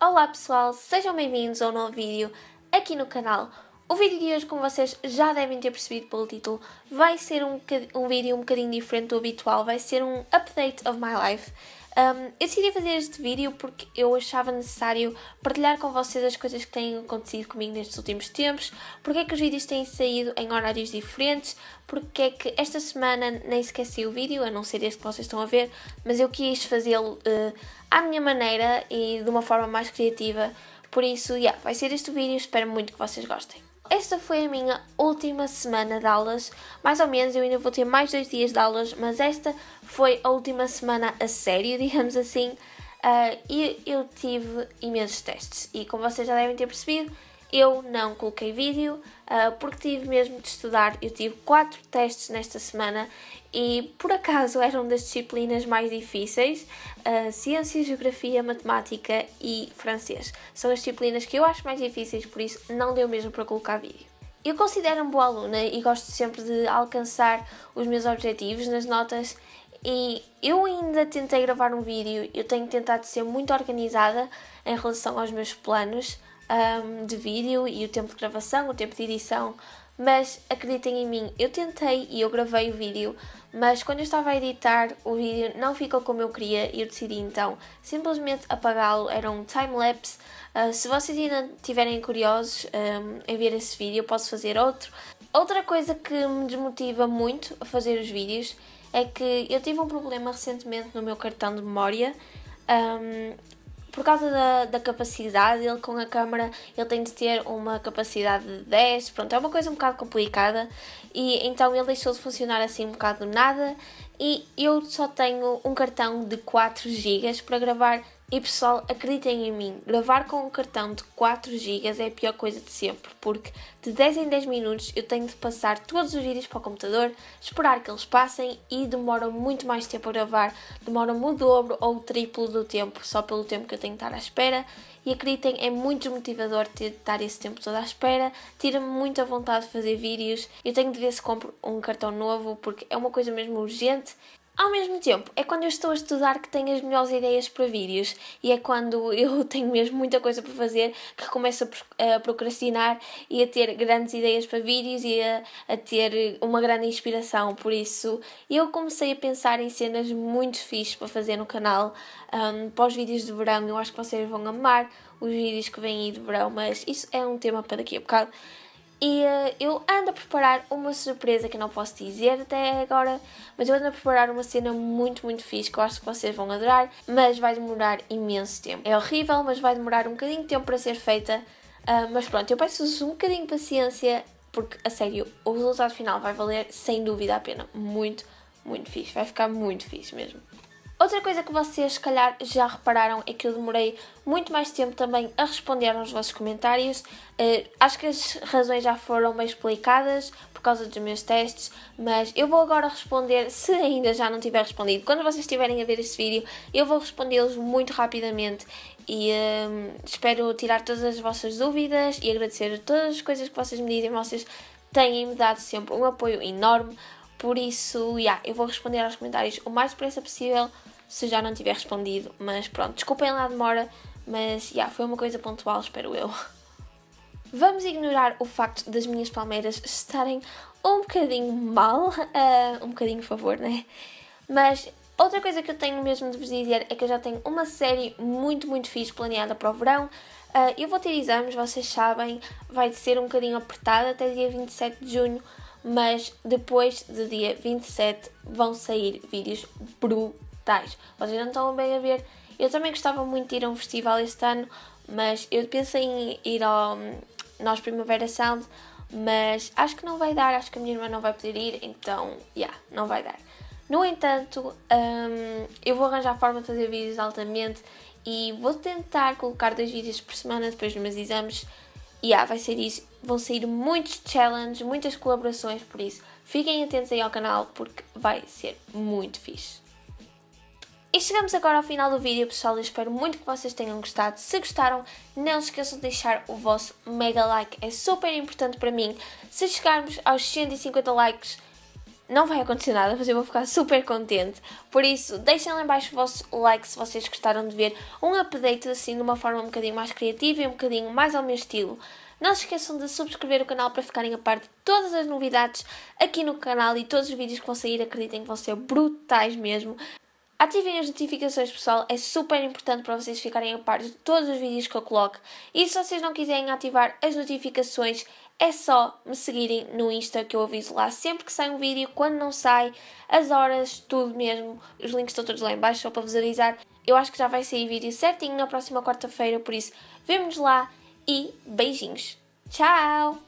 Olá pessoal, sejam bem-vindos ao novo vídeo aqui no canal. O vídeo de hoje, como vocês já devem ter percebido pelo título, vai ser um, um vídeo um bocadinho diferente do habitual, vai ser um update of my life. Um, eu decidi fazer este vídeo porque eu achava necessário partilhar com vocês as coisas que têm acontecido comigo nestes últimos tempos, porque é que os vídeos têm saído em horários diferentes, porque é que esta semana nem esqueci o vídeo, a não ser este que vocês estão a ver, mas eu quis fazê-lo uh, à minha maneira e de uma forma mais criativa, por isso, yeah, vai ser este vídeo, espero muito que vocês gostem. Esta foi a minha última semana de aulas, mais ou menos, eu ainda vou ter mais dois dias de aulas, mas esta foi a última semana a sério, digamos assim, uh, e eu tive imensos testes. E como vocês já devem ter percebido, eu não coloquei vídeo uh, porque tive mesmo de estudar. Eu tive quatro testes nesta semana e por acaso eram das disciplinas mais difíceis: uh, ciência, geografia, matemática e francês. São as disciplinas que eu acho mais difíceis, por isso não deu mesmo para colocar vídeo. Eu considero-me boa aluna e gosto sempre de alcançar os meus objetivos nas notas e eu ainda tentei gravar um vídeo, eu tenho tentado ser muito organizada em relação aos meus planos, um, de vídeo e o tempo de gravação, o tempo de edição, mas acreditem em mim, eu tentei e eu gravei o vídeo, mas quando eu estava a editar o vídeo não ficou como eu queria e eu decidi então simplesmente apagá-lo, era um time-lapse. Uh, se vocês ainda estiverem curiosos um, em ver esse vídeo, eu posso fazer outro. Outra coisa que me desmotiva muito a fazer os vídeos é que eu tive um problema recentemente no meu cartão de memória um, por causa da, da, capacidade, ele com a câmera ele tem de ter uma capacidade de 10, pronto, é uma coisa um bocado complicada e então ele deixou de funcionar assim um bocado do nada e eu só tenho um cartão de 4 GB para gravar e pessoal, acreditem em mim, gravar com um cartão de 4 GB é a pior coisa de sempre, porque de 10 em 10 minutos eu tenho de passar todos os vídeos para o computador, esperar que eles passem e demora muito mais tempo a gravar, demora-me o dobro ou o triplo do tempo, só pelo tempo que eu tenho de estar à espera. E acreditem, é muito desmotivador ter de estar esse tempo todo à espera, tira-me muita vontade de fazer vídeos. Eu tenho de ver se compro um cartão novo, porque é uma coisa mesmo urgente ao mesmo tempo, é quando eu estou a estudar que tenho as melhores ideias para vídeos e é quando eu tenho mesmo muita coisa para fazer que começo a procrastinar e a ter grandes ideias para vídeos e a, a ter uma grande inspiração. Por isso, eu comecei a pensar em cenas muito fixes para fazer no canal um, para os vídeos de verão. Eu acho que vocês vão amar os vídeos que vêm aí de verão, mas isso é um tema para daqui a bocado. E uh, eu ando a preparar uma surpresa que não posso dizer até agora, mas eu ando a preparar uma cena muito, muito fixe que eu acho que vocês vão adorar, mas vai demorar imenso tempo. É horrível, mas vai demorar um bocadinho de tempo para ser feita. Uh, mas pronto, eu peço-vos um bocadinho de paciência, porque a sério, o resultado final vai valer sem dúvida a pena. Muito, muito fixe. Vai ficar muito fixe mesmo. Outra coisa que vocês, se calhar, já repararam é que eu demorei muito mais tempo também a responder aos vossos comentários. Uh, acho que as razões já foram bem explicadas por causa dos meus testes, mas eu vou agora responder, se ainda já não tiver respondido. Quando vocês estiverem a ver este vídeo, eu vou respondê-los muito rapidamente e uh, espero tirar todas as vossas dúvidas e agradecer todas as coisas que vocês me dizem. Vocês têm-me dado sempre um apoio enorme por isso, yeah, eu vou responder aos comentários o mais depressa possível se já não tiver respondido. Mas pronto, desculpem lá a demora, mas yeah, foi uma coisa pontual, espero eu. Vamos ignorar o facto das minhas palmeiras estarem um bocadinho mal, uh, um bocadinho favor, né? Mas outra coisa que eu tenho mesmo de vos dizer é que eu já tenho uma série muito, muito fixe planeada para o verão. Uh, eu vou ter exames, vocês sabem, vai ser um bocadinho apertada até dia 27 de junho, mas depois do dia 27 vão sair vídeos brutais. Vocês não estão bem a ver. Eu também gostava muito de ir a um festival este ano, mas eu pensei em ir ao hum, Nós Primavera Sound, mas acho que não vai dar, acho que a minha irmã não vai poder ir, então, já, yeah, não vai dar. No entanto, um, eu vou arranjar forma de fazer vídeos altamente e vou tentar colocar dois vídeos por semana depois dos meus exames, e ah, vai ser isso. Vão sair muitos challenges, muitas colaborações, por isso fiquem atentos aí ao canal porque vai ser muito fixe. E chegamos agora ao final do vídeo, pessoal. Eu espero muito que vocês tenham gostado. Se gostaram, não se esqueçam de deixar o vosso mega like. É super importante para mim. Se chegarmos aos 150 likes, não vai acontecer nada, mas eu vou ficar super contente. Por isso, deixem lá embaixo o vosso like se vocês gostaram de ver um update assim de uma forma um bocadinho mais criativa e um bocadinho mais ao meu estilo. Não se esqueçam de subscrever o canal para ficarem a par de todas as novidades aqui no canal e todos os vídeos que vão sair, acreditem que vão ser brutais mesmo. Ativem as notificações, pessoal, é super importante para vocês ficarem a par de todos os vídeos que eu coloco. E se vocês não quiserem ativar as notificações, é só me seguirem no Insta que eu aviso lá sempre que sai um vídeo, quando não sai, as horas, tudo mesmo. Os links estão todos lá embaixo só para visualizar. Eu acho que já vai sair vídeo certinho na próxima quarta-feira, por isso vemos lá e beijinhos. Tchau!